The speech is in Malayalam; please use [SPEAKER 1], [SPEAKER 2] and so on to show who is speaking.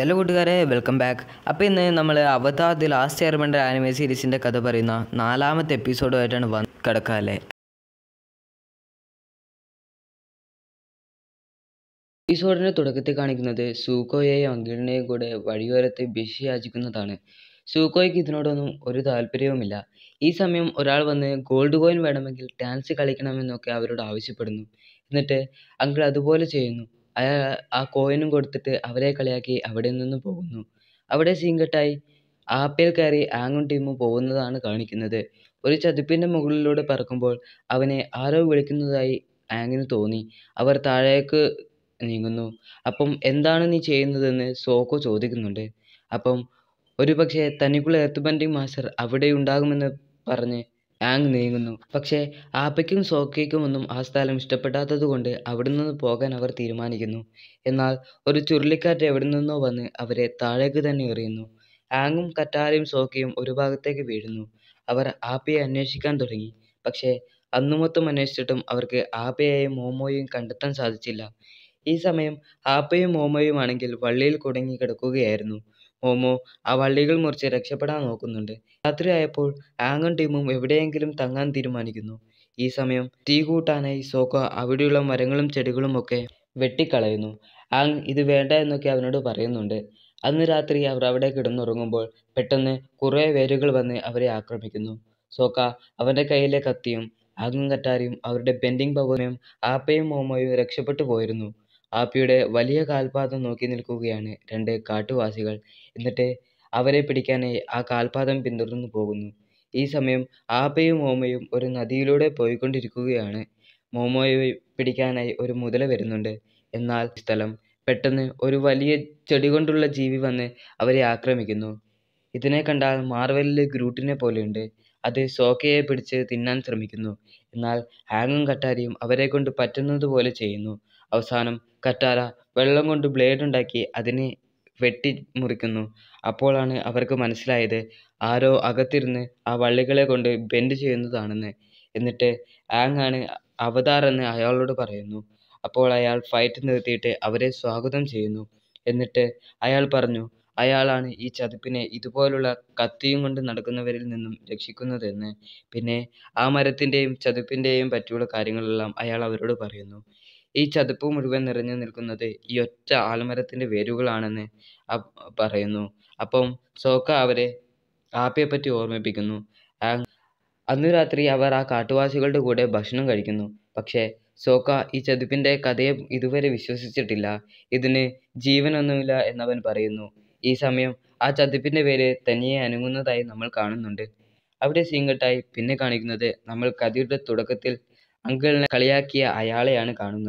[SPEAKER 1] ഹലോ കൂട്ടുകാരെ വെൽക്കം ബാക്ക് അപ്പോൾ ഇന്ന് നമ്മൾ അവതാർ ദി ലാസ്റ്റ് എയർബൻ്റെ ആനിമേ സീരീസിൻ്റെ കഥ പറയുന്ന നാലാമത്തെ എപ്പിസോഡുമായിട്ടാണ് വന്ന് കിടക്കാല്ലേ എപ്പിസോഡിൻ്റെ തുടക്കത്തിൽ കാണിക്കുന്നത് സൂക്കോയെയും അങ്കിളിനെയും കൂടെ വഴിയോരത്തെ ബിഷി യാചിക്കുന്നതാണ് സൂക്കോയ്ക്ക് ഇതിനോടൊന്നും ഒരു താല്പര്യവുമില്ല ഈ സമയം ഒരാൾ വന്ന് ഗോൾഡ് കോയിൻ വേണമെങ്കിൽ ഡാൻസ് കളിക്കണമെന്നൊക്കെ അവരോട് ആവശ്യപ്പെടുന്നു എന്നിട്ട് അങ്കിൾ അതുപോലെ ചെയ്യുന്നു അയാൾ ആ കോയിനും കൊടുത്തിട്ട് അവരെ കളിയാക്കി അവിടെ നിന്ന് പോകുന്നു അവിടെ സീൻ കട്ടായി ആപ്പിൽ കയറി ആങ്ങും ടീമും പോകുന്നതാണ് കാണിക്കുന്നത് ഒരു ചതുപ്പിൻ്റെ മുകളിലൂടെ പറക്കുമ്പോൾ അവനെ ആരോ വിളിക്കുന്നതായി ആങ്ങിന് തോന്നി അവർ താഴേക്ക് നീങ്ങുന്നു അപ്പം എന്താണ് നീ ചെയ്യുന്നതെന്ന് സോക്കോ ചോദിക്കുന്നുണ്ട് അപ്പം ഒരു പക്ഷേ തനിക്കുള്ള എർത്ത് ബെൻഡിങ് മാസ്റ്റർ അവിടെ ഉണ്ടാകുമെന്ന് പറഞ്ഞ് ആങ് നീങ്ങുന്നു പക്ഷേ ആപ്പയ്ക്കും സോക്കയ്ക്കും ഒന്നും ആ സ്ഥലം കൊണ്ട് അവിടെ നിന്ന് പോകാൻ അവർ തീരുമാനിക്കുന്നു എന്നാൽ ഒരു ചുഴലിക്കാറ്റ് എവിടെ നിന്നോ വന്ന് അവരെ താഴേക്ക് തന്നെ എറിയുന്നു ആങ്ങും കറ്റാരയും സോക്കയും ഒരു ഭാഗത്തേക്ക് വീഴുന്നു അവർ ആപ്പയെ അന്വേഷിക്കാൻ തുടങ്ങി പക്ഷേ മൊത്തം അന്വേഷിച്ചിട്ടും അവർക്ക് ആപ്പയെയും മോമോയും കണ്ടെത്താൻ സാധിച്ചില്ല ഈ സമയം ആപ്പയും ആണെങ്കിൽ വള്ളിയിൽ കുടുങ്ങി കിടക്കുകയായിരുന്നു മോമോ ആ വള്ളികൾ മുറിച്ച് രക്ഷപ്പെടാൻ നോക്കുന്നുണ്ട് രാത്രിയായപ്പോൾ ആംഗൺ ടീമും എവിടെയെങ്കിലും തങ്ങാൻ തീരുമാനിക്കുന്നു ഈ സമയം തീ കൂട്ടാനായി സോക്കോ അവിടെയുള്ള മരങ്ങളും ചെടികളും ഒക്കെ വെട്ടിക്കളയുന്നു ആങ് ഇത് വേണ്ട എന്നൊക്കെ അവനോട് പറയുന്നുണ്ട് അന്ന് രാത്രി അവർ അവിടെ കിടന്നുറങ്ങുമ്പോൾ പെട്ടെന്ന് കുറെ വേരുകൾ വന്ന് അവരെ ആക്രമിക്കുന്നു സോക്ക അവൻ്റെ കയ്യിലെ കത്തിയും ആങ്ങും കറ്റാരിയും അവരുടെ ബെൻഡിങ് പവനും ആപ്പയും മോമോയും രക്ഷപ്പെട്ടു പോയിരുന്നു ആപ്പിയുടെ വലിയ കാൽപാദം നോക്കി നിൽക്കുകയാണ് രണ്ട് കാട്ടുവാസികൾ എന്നിട്ട് അവരെ പിടിക്കാനായി ആ കാൽപാദം പിന്തുടർന്നു പോകുന്നു ഈ സമയം ആപ്പയും ഓമയും ഒരു നദിയിലൂടെ പോയിക്കൊണ്ടിരിക്കുകയാണ് മോമോയെ പിടിക്കാനായി ഒരു മുതല വരുന്നുണ്ട് എന്നാൽ സ്ഥലം പെട്ടെന്ന് ഒരു വലിയ ചെടി കൊണ്ടുള്ള ജീവി വന്ന് അവരെ ആക്രമിക്കുന്നു ഇതിനെ കണ്ടാൽ മാർവലിലെ ഗ്രൂട്ടിനെ പോലെയുണ്ട് അത് സോക്കയെ പിടിച്ച് തിന്നാൻ ശ്രമിക്കുന്നു എന്നാൽ ഹാങ്ങും കട്ടാരിയും അവരെ കൊണ്ട് പറ്റുന്നത് പോലെ ചെയ്യുന്നു അവസാനം കറ്റാര വെള്ളം കൊണ്ട് ഉണ്ടാക്കി അതിനെ വെട്ടി മുറിക്കുന്നു അപ്പോഴാണ് അവർക്ക് മനസ്സിലായത് ആരോ അകത്തിരുന്ന് ആ വള്ളികളെ കൊണ്ട് ബെൻഡ് ചെയ്യുന്നതാണെന്ന് എന്നിട്ട് ആങ് ആണ് അവതാർ എന്ന് അയാളോട് പറയുന്നു അപ്പോൾ അയാൾ ഫൈറ്റ് നിർത്തിയിട്ട് അവരെ സ്വാഗതം ചെയ്യുന്നു എന്നിട്ട് അയാൾ പറഞ്ഞു അയാളാണ് ഈ ചതുപ്പിനെ ഇതുപോലുള്ള കത്തിയും കൊണ്ട് നടക്കുന്നവരിൽ നിന്നും രക്ഷിക്കുന്നതെന്ന് പിന്നെ ആ മരത്തിൻ്റെയും ചതുപ്പിൻ്റെയും പറ്റിയുള്ള കാര്യങ്ങളെല്ലാം അയാൾ അവരോട് പറയുന്നു ഈ ചതുപ്പ് മുഴുവൻ നിറഞ്ഞു നിൽക്കുന്നത് ഈ ഒറ്റ ആൽമരത്തിൻ്റെ വേരുകളാണെന്ന് പറയുന്നു അപ്പം സോക്ക അവരെ പറ്റി ഓർമ്മിപ്പിക്കുന്നു അന്നു രാത്രി അവർ ആ കാട്ടുവാസികളുടെ കൂടെ ഭക്ഷണം കഴിക്കുന്നു പക്ഷേ സോക്ക ഈ ചതുപ്പിൻ്റെ കഥയെ ഇതുവരെ വിശ്വസിച്ചിട്ടില്ല ഇതിന് ജീവനൊന്നുമില്ല എന്നവൻ പറയുന്നു ഈ സമയം ആ ചതുപ്പിൻ്റെ പേര് തനിയെ അനങ്ങുന്നതായി നമ്മൾ കാണുന്നുണ്ട് അവിടെ സീങ്കട്ടായി പിന്നെ കാണിക്കുന്നത് നമ്മൾ കഥയുടെ തുടക്കത്തിൽ അങ്കിളിനെ കളിയാക്കിയ അയാളെയാണ് കാണുന്നത്